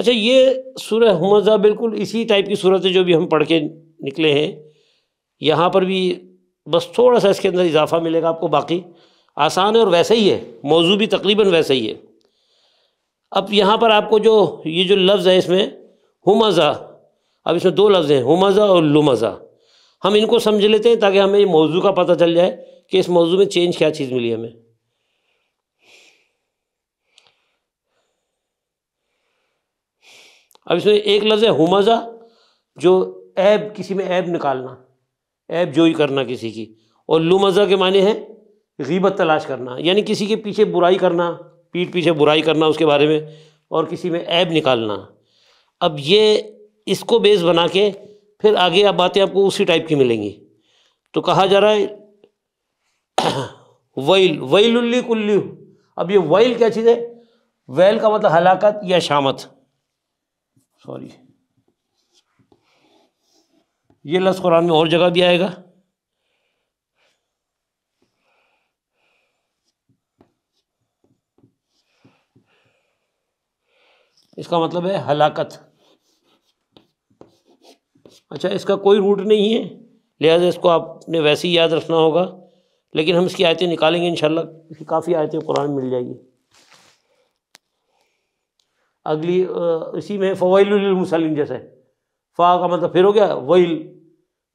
अच्छा ये सूरह हमजा बिल्कुल इसी टाइप की सूरत है जो भी हम पढ़ के निकले हैं यहाँ पर भी बस थोड़ा सा इसके अंदर इजाफा मिलेगा आपको बाकी आसान है और वैसे ही है मौजू भी तकरीबन वैसे ही है अब यहाँ पर आपको जो ये जो लफ्ज़ है इसमें हमज़ा अब इसमें दो लफ्ज़ हैं हमज़ा और लुमज़ा हम इनको समझ लेते हैं ताकि हमें मौजू का पता चल जाए कि इस मौजू में चेंज क्या चीज़ मिली हमें अब इसमें एक लफ्ज़ है हुमज़ा जो ऐब किसी में ऐब निकालना ऐब जोई करना किसी की और लुमज़ा के माने हैं गीबत तलाश करना यानी किसी के पीछे बुराई करना पीठ पीछे बुराई करना उसके बारे में और किसी में ऐब निकालना अब ये इसको बेस बना के फिर आगे आप बातें आपको उसी टाइप की मिलेंगी तो कहा जा रहा है वैल उल्ली कुल्ली अब ये वैल क्या चीज़ है वैल का मतलब हलाकत या शामत सॉरी ये लफ्ज़ कुरान में और जगह भी आएगा इसका मतलब है हलाकत अच्छा इसका कोई रूट नहीं है लिहाजा इसको आपने वैसे ही याद रखना होगा लेकिन हम इसकी आयतें निकालेंगे इन इसकी काफ़ी आयतें कुरान मिल जाएगी अगली इसी में मुसलिन जैसे फ़ा का मतलब फिर हो गया वईल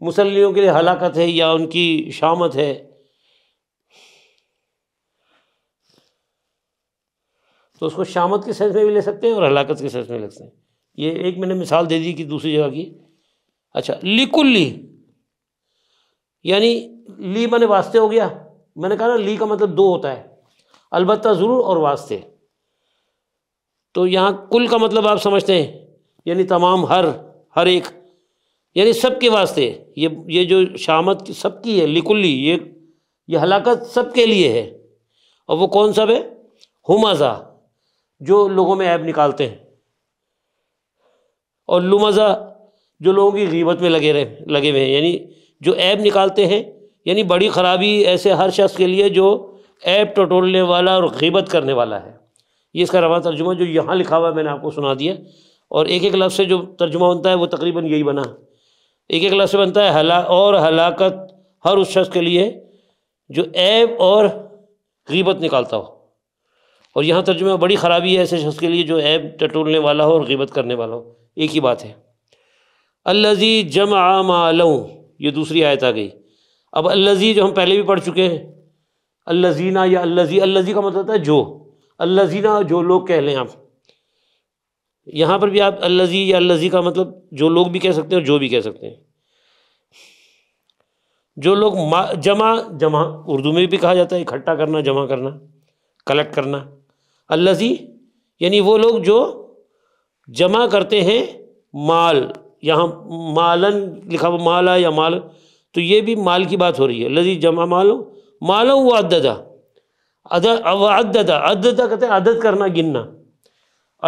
मुसलियों के लिए हलाकत है या उनकी शामत है तो उसको शामत के सेंस में भी ले सकते हैं और हलाकत के सेंस में ले सकते हैं ये एक मैंने मिसाल दे दी कि दूसरी जगह की अच्छा लिकुल्ली यानी ली मैंने वास्ते हो गया मैंने कहा ना ली का मतलब दो होता है अलबत्ता ज़रूर और वास्ते तो यहाँ कुल का मतलब आप समझते हैं यानी तमाम हर हर एक यानी सबके वास्ते ये ये जो शामत सबकी है लिकुल्ली ये ये हलाकत सबके लिए है और वो कौन सब है हुमाजा जो लोगों में ऐब निकालते हैं और लुमज़ा जो लोगों की गीबत में लगे रहे लगे हुए हैं यानी जो ऐब निकालते हैं यानी बड़ी ख़राबी ऐसे हर शख्स के लिए जो ऐब टटोलने वाला और गीबत करने वाला है ये इसका रवा तर्जुमा जो यहाँ लिखा हुआ है मैंने आपको सुना दिया और एक एक लफ्ज़ से जो तर्जुमा बनता है वो तकरीबन यही बना एक एक लफ्ज़ से बनता है हला और हलाकत हर उस शख्स के लिए जो ऐब और गीबत निकालता हो और यहाँ तर्जुमा बड़ी ख़राबी है ऐसे शख्स के लिए जो ऐब टटोलने वाला हो और गीबत करने वाला हो एक ही बात है अल्लाजी जम आमालऊ ये दूसरी आयत आ गई अब अल्लाजी जो हम पहले भी पढ़ चुके हैं अल्लाजीना या अल्लाजी अल्लाजी का मतलब है जो अल्लाजीना जो लोग कह लें आप यहाँ पर भी आप अल्लाजी या अल्लाजी का मतलब जो लोग भी कह सकते हैं जो भी कह सकते हैं जो लोग जमा जमा उर्दू में भी कहा जाता है इकट्ठा करना जमा करना कलेक्ट करना अल्लाजी यानी वो लोग जो जमा करते हैं माल यहाँ मालन लिखा हुआ माला या माल तो ये भी माल की बात हो रही है लजी जमा मालो मालो वो अददा अद अब कहते हैं अदद करना गिनना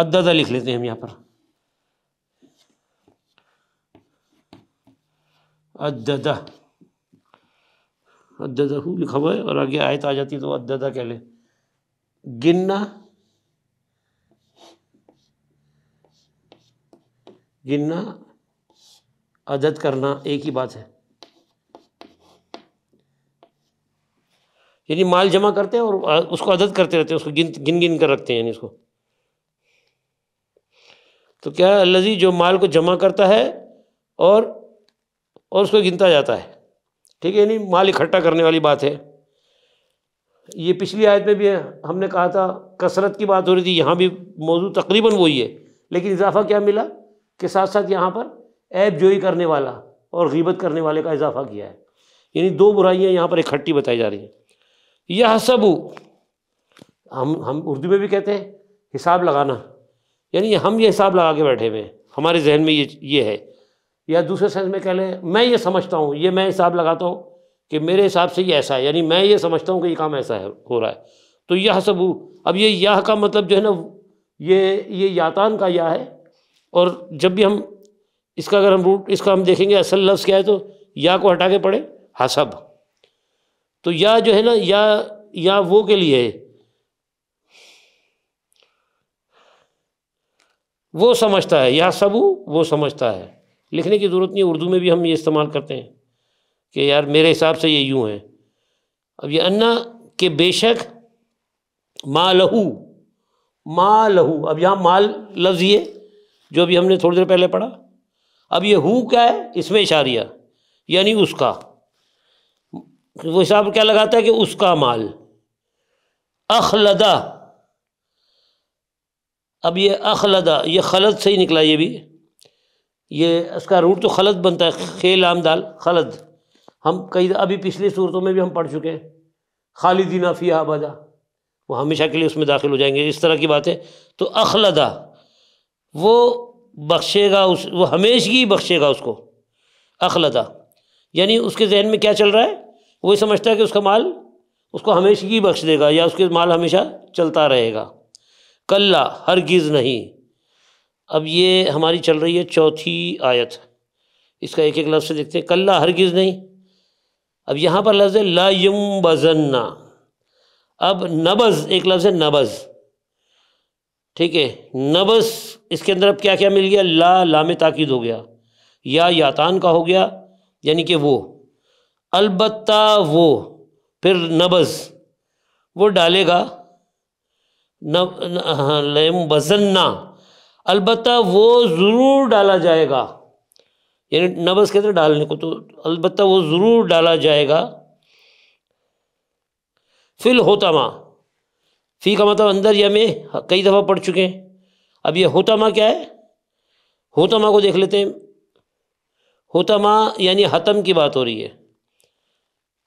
अददा लिख लेते हैं हम यहाँ पर अददा अददहू लिखा हुआ है और आगे आयत आ जाती है तो अददा कह ले गिनना गिनना अदद करना एक ही बात है यानी माल जमा करते हैं और उसको अदद करते रहते हैं उसको गिन गिन गिन कर रखते हैं यानी उसको तो क्या है अल्लाजी जो माल को जमा करता है और और उसको गिनता जाता है ठीक है यानी माल इकट्ठा करने वाली बात है ये पिछली आयत में भी है हमने कहा था कसरत की बात हो रही थी यहाँ भी मौजूद तकरीबन वही है लेकिन इजाफा क्या मिला कि साथ साथ यहाँ पर ऐप जोई करने वाला और गीबत करने वाले का इजाफा किया है यानी दो बुराइयाँ यहाँ पर इकट्ठी बताई जा रही हैं यह सबू हम हम उर्दू में भी कहते हैं हिसाब लगाना यानी हम ये हिसाब लगा के बैठे हुए हैं हमारे जहन में ये ये है या दूसरे सेंस में कह लें मैं ये समझता हूँ ये मैं हिसाब लगाता हूँ कि मेरे हिसाब से ये ऐसा है यानी मैं ये समझता हूँ कि ये काम ऐसा है हो रहा है तो यह सब अब ये यह का मतलब जो है ना ये ये यातान का यह है और जब भी हम इसका अगर हम रूट इसका हम देखेंगे असल लफ्ज़ क्या है तो या को हटा के पढ़े हसब तो या जो है ना या या वो के लिए वो समझता है या सबू वो समझता है लिखने की ज़रूरत नहीं उर्दू में भी हम ये इस्तेमाल करते हैं कि यार मेरे हिसाब से ये यूँ है अब ये अन्ना के बेशक माँ लहू माँ लहू अब यहाँ माल लफ्ज़ ये जो अभी हमने थोड़ी देर पहले पढ़ा अब ये हु क्या है इसमें इशारिया यानी उसका वो हिसाब क्या लगाता है कि उसका माल अखलदा अब ये अखलदा ये खलद से ही निकला ये भी ये इसका रूट तो खलद बनता है खेल आम दाल खलद हम कई अभी पिछली सूरतों में भी हम पढ़ चुके हैं खालिदीना फ़ी आबादा वो हमेशा के लिए उसमें दाखिल हो जाएंगे इस तरह की बात है तो अखलदा वो बख्शेगा उस वो हमेशगी बख्शेगा उसको अखलदा यानी उसके जहन में क्या चल रहा है वो समझता है कि उसका माल उसको हमेशा ही बख्श देगा या उसके माल हमेशा चलता रहेगा कल्ला हरगिज़ नहीं अब ये हमारी चल रही है चौथी आयत इसका एक एक लफ्ज़ देखते हैं कल्ला हरगिज़ नहीं अब यहाँ पर लफ्ज़ है ला यम बजन्ना अब नबज़ एक लफ्ज़ है नबज़ ठीक है नबस इसके अंदर अब क्या क्या मिल गया ला लाम ताकिद हो गया या यातान का हो गया यानी कि वो अलबत् वो फिर नबज वो डालेगा हाँ, लम वजन्ना अलबत् वो ज़रूर डाला जाएगा यानी नबज कहते डालने को तो अलबत् वो ज़रूर डाला जाएगा फिल होतामा फी का मतलब अंदर या में हाँ, कई दफ़ा पढ़ चुके हैं अब ये होतामा क्या है होतामा को देख लेते हैं होतामा यानी हतम की बात हो रही है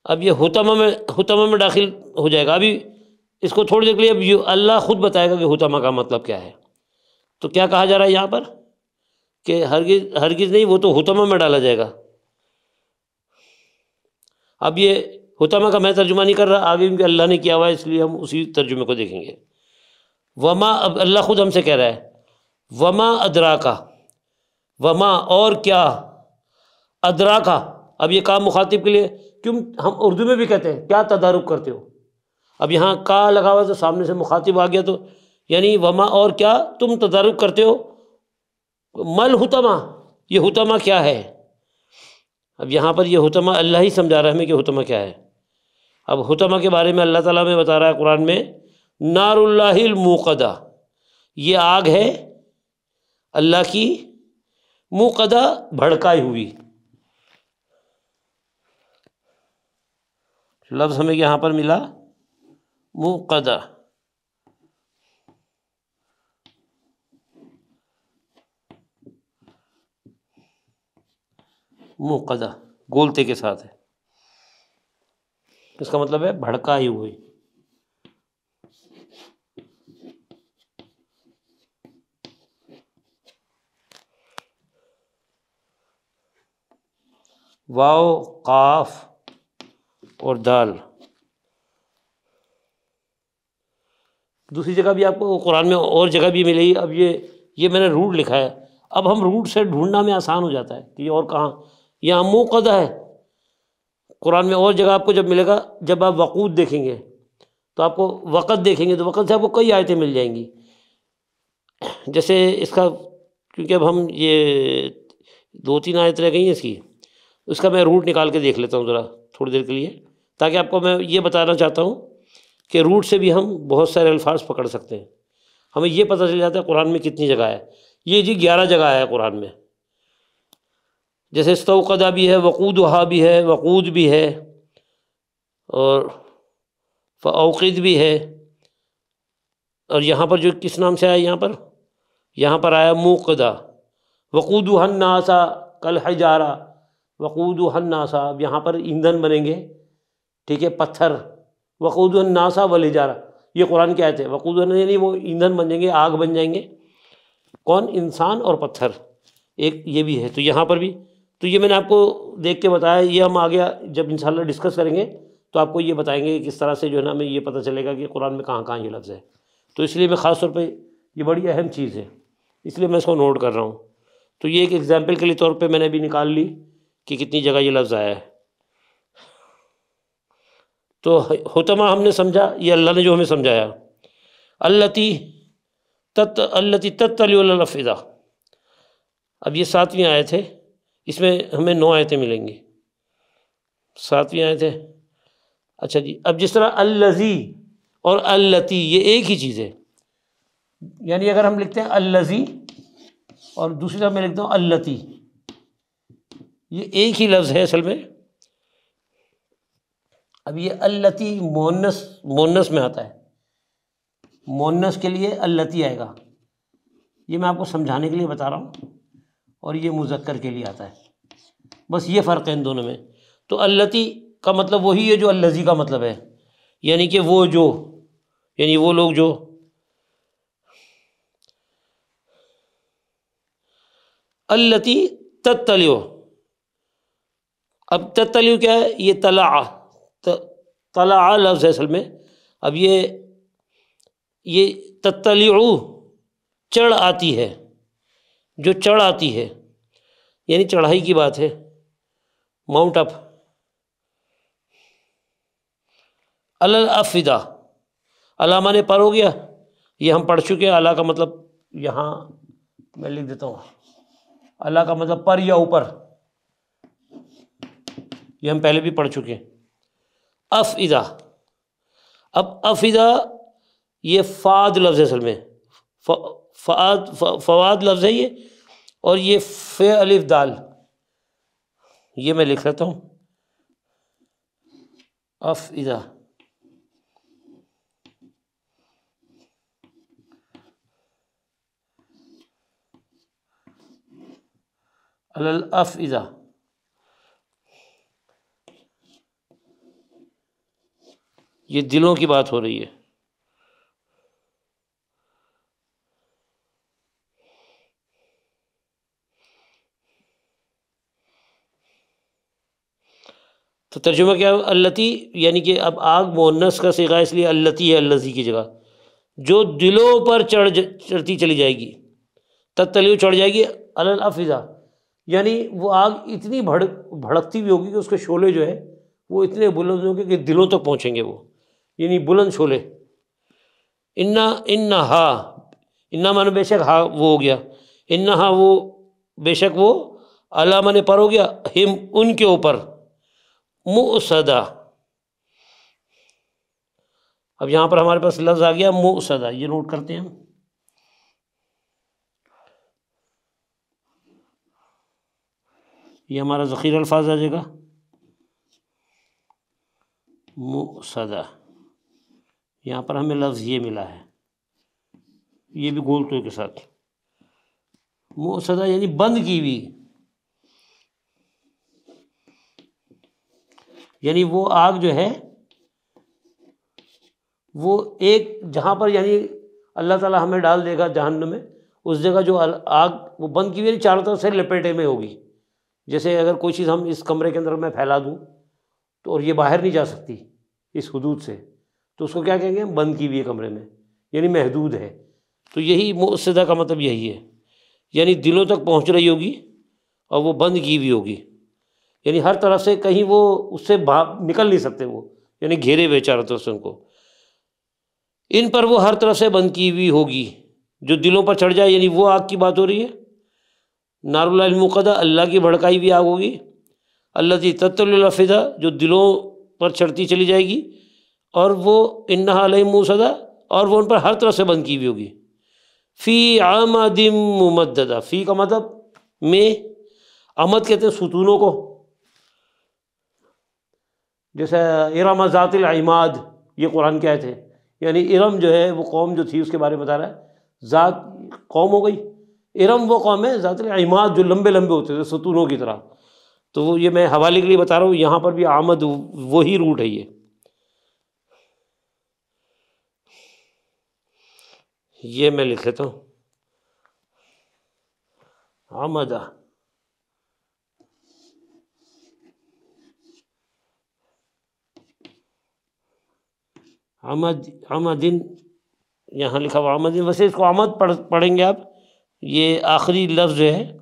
अब ये हुतमा में हुतमा में दाखिल हो जाएगा अभी इसको थोड़ी देर के लिए अब ये अल्लाह ख़ुद बताएगा कि हुतमा का मतलब क्या है तो क्या कहा जा रहा है यहाँ पर कि हरगिज हरगिज़ नहीं वो तो हुतमा में डाला जाएगा अब ये हुतमा का मैं तर्जुमा नहीं कर रहा आगे भी अल्लाह ने किया हुआ है इसलिए हम उसी तर्जुमे को देखेंगे वमा अब अल्लाह ख़ुद हमसे कह रहा है वमा अदरा का वमा और क्या अदरा का अब ये काम मुखातिब के लिए क्यों हम उर्दू में भी कहते हैं क्या तदारुक करते हो अब यहाँ का लगा हुआ तो सामने से मुखातिब आ गया तो यानी वमा और क्या तुम तदारुक करते हो मल हुतमा ये हुतमा क्या है अब यहाँ पर ये हुतमा अल्लाह ही समझा रहा है हमें कि हुतमा क्या है अब हुतमा के बारे में अल्लाह ताला में बता रहा है कुरान में नारुल्लाहिलमूकदा ये आग है अल्लाह की मुकदा भड़काई हुई लफ्ज़ हमें यहाँ पर मिला मुकदा मुकदा गोलते के साथ है इसका मतलब है भड़काई हुई वाओ काफ़ और दाल दूसरी जगह भी आपको कुरान में और जगह भी मिलेगी अब ये ये मैंने रूट लिखा है अब हम रूट से ढूंढना में आसान हो जाता है कि और कहाँ यहाँ मुँह है कुरान में और जगह आपको जब मिलेगा जब आप वक़ूत देखेंगे तो आपको वक़्त देखेंगे तो वक़्त से आपको कई आयतें मिल जाएंगी जैसे इसका क्योंकि अब हम ये दो तीन आयत रह गई हैं इसकी उसका मैं रूट निकाल के देख लेता हूँ ज़रा थोड़ी देर के लिए ताकि आपको मैं ये बताना चाहता हूँ कि रूट से भी हम बहुत सारे अल्फाज पकड़ सकते हैं हमें ये पता चल जाता है कुरान में कितनी जगह है ये जी ग्यारह जगह है कुरान में जैसे स्तौकदा भी है वक़ूद वहा भी है वक़ूद भी है और फ़ौक़द भी है और यहाँ पर जो किस नाम से आया यहाँ पर यहाँ पर आया मोकदा वक़ूद हन्नासा कल हजारा वक़ूद हन्नासा अब यहाँ पर ईंधन बनेंगे ठीक है पत्थर वक़ूद नासा वल इजारा ये कुरान क्या थे वक़ूद यानी वो ईंधन बन जाएंगे आग बन जाएंगे कौन इंसान और पत्थर एक ये भी है तो यहाँ पर भी तो ये मैंने आपको देख के बताया ये हम आगे जब इन डिस्कस करेंगे तो आपको ये बताएंगे कि किस तरह से जो है ना हमें ये पता चलेगा कि कुरान में कहाँ कहाँ ये लफ्ज़ है तो इसलिए मैं ख़ास तौर पर ये बड़ी अहम चीज़ है इसलिए मैं इसको नोट कर रहा हूँ तो ये एक एग्ज़ाम्पल के लिए तौर पर मैंने अभी निकाल ली कि कितनी जगह ये लफ्ज़ आया है तो होतमा हमने समझा ये अल्लाह ने जो हमें समझाया अल्लती तत् अल्लती तत्तलफ़ा अब ये सातवीं आए थे इसमें हमें नौ आयतें मिलेंगी सातवीं आए थे अच्छा जी अब जिस तरह अल्लजी और अल्लती ये एक ही चीज़ है यानी अगर हम लिखते हैं अल्लजी और दूसरी तरफ मैं लिखता हूँ अल्लती ये एक ही लफ्ज़ है असल में अब ये अल्लती मोनस मोनस में आता है मोनस के लिए अल्लती आएगा ये मैं आपको समझाने के लिए बता रहा हूँ और ये मुजक्कर के लिए आता है बस ये फ़र्क है इन दोनों में तो अल्लती का मतलब वही है जो अल्लजी का मतलब है यानी कि वो जो यानी वो लोग जो अल्लती तत्तलियो अब तत्तलियो क्या है ये तला तला लफ्ज़ है असल में अब ये ये तत्तली चढ़ आती है जो चढ़ आती है यानी चढ़ाई की बात है माउंट अप अल अफिदा अलामा ने पर हो गया ये हम पढ़ चुके हैं अला का मतलब यहाँ मैं लिख देता हूँ अला का मतलब पर या ऊपर ये हम पहले भी पढ़ चुके हैं افیدہ اب افیدہ یہ فاد لفظ ہے اصل میں فاد فواد لفظ ہے یہ اور یہ ف الف دال یہ میں لکھ رہتا ہوں افیدہ الافئدہ ये दिलों की बात हो रही है तो तर्जुमा क्या है अल्लती यानी कि अब आग मोहनस का सिखा इसलिए अल्लती है अल्लजी की जगह जो दिलों पर चढ़ चढ़ती चली जाएगी तत्तली चढ़ जाएगी अलफिजा यानी वो आग इतनी भड़क भड़कती हुई होगी कि उसके शोले जो है वो इतने बुलंद होंगे कि दिलों तक तो पहुंचेंगे वो यानी बुलंद छोले इन्ना इन्ना हा इन्ना मान बेशक हा वो हो गया इन्ना हा वो बेशक वो अला मान पर हो गया हिम उनके ऊपर मुसदा अब यहाँ पर हमारे पास लफ्ज़ आ गया मुसदा ये नोट करते हैं हम ये हमारा ज़ख़ीर अल्फाज आ जाएगा मुसदा यहाँ पर हमें लफ्ज़ ये मिला है ये भी गोल तो के साथ मोसदा यानी बंद की हुई यानी वो आग जो है वो एक जहाँ पर यानी अल्लाह ताला हमें डाल देगा जहन्न में उस जगह जो आग वो बंद की हुई चारों तरफ से लपेटे में होगी जैसे अगर कोई चीज़ हम इस कमरे के अंदर मैं फैला दूँ तो और ये बाहर नहीं जा सकती इस हदूद से तो उसको क्या कहेंगे बंद की हुई है कमरे में यानी महदूद है तो यही मुसदा का मतलब यही है यानी दिलों तक पहुंच रही होगी और वो बंद की हुई होगी यानी हर तरफ से कहीं वो उससे भाप निकल नहीं सकते वो यानी घेरे हुए चारों तरफ से उनको इन पर वो हर तरफ से बंद की हुई होगी जो दिलों पर चढ़ जाए यानी वो आग की बात हो रही है नारुलमुकदा अल्लाह की भड़काई हुई आग होगी अल्लाह की तत्लफ़ा जो दिलों पर चढ़ती चली जाएगी और वो इन्ना मूसदा और वो उन पर हर तरफ से बंद की हुई होगी फ़ी आमदिम मुमददा फ़ी का मतलब में अमद कहते हैं सुतूनों को जैसे इरम इमाद ये कुरान के थे है यानी इरम जो है वो कौम जो थी उसके बारे में बता रहा है ज़ात कौम हो गई इरम वो कौम है इमाद जो लंबे लंबे होते थे सुतूनों की तरह तो ये मैं हवाले के लिए बता रहा हूँ यहाँ पर भी आमद वही रूट है ये ये मैं लिख लेता हूँ आमदा आमद आमदिन यहाँ लिखा हुआ आमदिन वैसे इसको आमद पढ़ पढ़ेंगे आप ये आखिरी लफ्ज़ है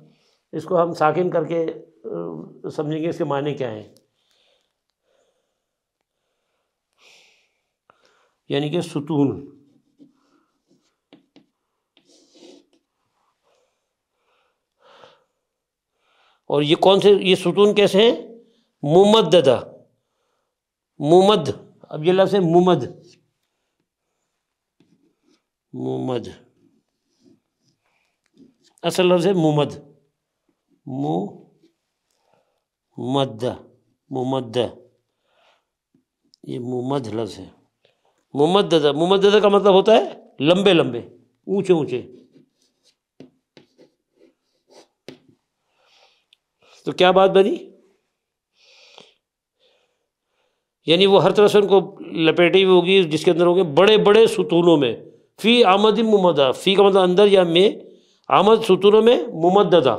इसको हम साकिन करके समझेंगे इसके माने क्या हैं यानी कि सुतून और ये कौन से ये सुतून कैसे हैं मुमददा मुमद अब ये लफ्ज़ है मुमद मुमद असल लफ्ज़ है मुमद मु मद मुमद ये मुमद लफ्ज़ है मुमद दादा का मतलब होता है लंबे लंबे ऊंचे ऊंचे तो क्या बात बनी यानी वो हर तरह से उनको लपेटी हुई होगी जिसके अंदर होंगे बड़े बड़े सुतूनों में फ़ी आमद मुमदा फ़ी का मतलब अंदर या में आमद सुतूनों में मुमदा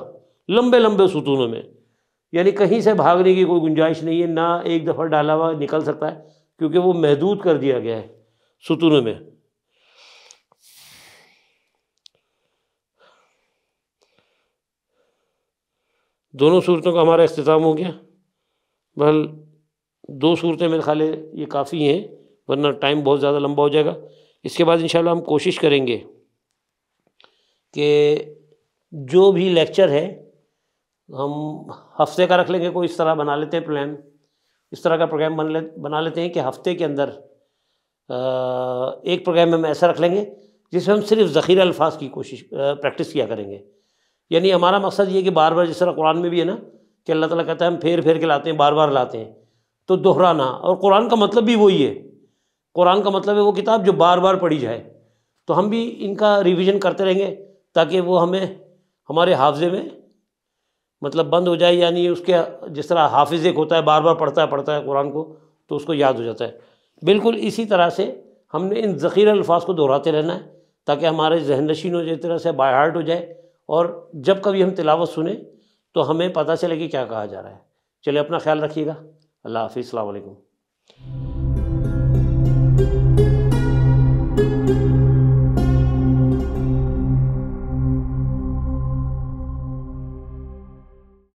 लंबे लंबे सुतूनों में यानी कहीं से भागने की कोई गुंजाइश नहीं है ना एक दफ़ा डाला हुआ निकल सकता है क्योंकि वो महदूद कर दिया गया है सुतूनों में दोनों सूरतों का हमारा अख्ताम हो गया बहल दो सूरतें मेरे ख्याल ये काफ़ी हैं वरना टाइम बहुत ज़्यादा लंबा हो जाएगा इसके बाद इन हम कोशिश करेंगे कि जो भी लेक्चर है हम हफ्ते का रख लेंगे कोई इस तरह बना लेते हैं प्लान इस तरह का प्रोग्राम बन ले बना लेते हैं कि हफ्ते के अंदर एक प्रोग्राम हम ऐसा रख लेंगे जिसमें हम सिर्फ ज़ख़ीरा अल्फाज की कोशिश प्रैक्टिस किया करेंगे यानी हमारा मकसद ये कि बार बार जिस तरह कुरान में भी है ना कि अल्लाह ताला कहता है हम फेर फेर के लाते हैं बार बार लाते हैं तो दोहराना और कुरान का मतलब भी वही है कुरान का मतलब है वो किताब जो बार बार पढ़ी जाए तो हम भी इनका रिविज़न करते रहेंगे ताकि वो हमें हमारे हाफजे में मतलब बंद हो जाए यानी उसके जिस तरह हाफिज़ एक होता है बार बार पढ़ता है पढ़ता है कुरान को तो उसको याद हो जाता है बिल्कुल इसी तरह से हमने इन ज़ख़ीरा अल्फाज को दोहराते रहना है ताकि हमारे जहन नशीन हो तरह से बाय हार्ट हो जाए और जब कभी हम तिलावत सुने तो हमें पता चले कि क्या कहा जा रहा है चलिए अपना ख्याल रखिएगा अल्लाह हाफिज़ अलैक्म